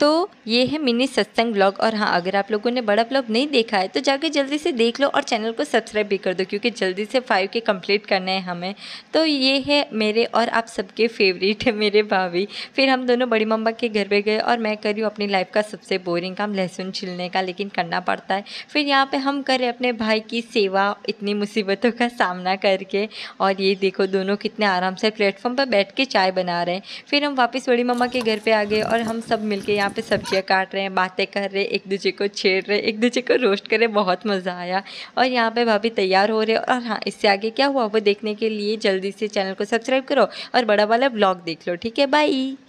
तो ये है मिनी सत्संग ब्लॉग और हाँ अगर आप लोगों ने बड़ा ब्लॉग नहीं देखा है तो जाके जल्दी से देख लो और चैनल को सब्सक्राइब भी कर दो क्योंकि जल्दी से फाइव के कंप्लीट करना है हमें तो ये है मेरे और आप सबके फेवरेट है मेरे भाभी फिर हम दोनों बड़ी मम्मा के घर पे गए और मैं कर रही हूँ अपनी लाइफ का सबसे बोरिंग काम लहसुन छिलने का लेकिन करना पड़ता है फिर यहाँ पर हम करें अपने भाई की सेवा इतनी मुसीबतों का सामना करके और ये देखो दोनों कितने आराम से प्लेटफॉर्म पर बैठ के चाय बना रहे हैं फिर हम वापस बड़ी मम्मा के घर पर आ गए और हम सब मिल यहाँ यहाँ पे सब्जियाँ काट रहे हैं बातें कर रहे एक दूसरे को छेड़ रहे एक दूसरे को रोस्ट कर रहे बहुत मज़ा आया और यहाँ पे भाभी तैयार हो रहे और हाँ इससे आगे क्या हुआ वो देखने के लिए जल्दी से चैनल को सब्सक्राइब करो और बड़ा वाला ब्लॉग देख लो ठीक है बाई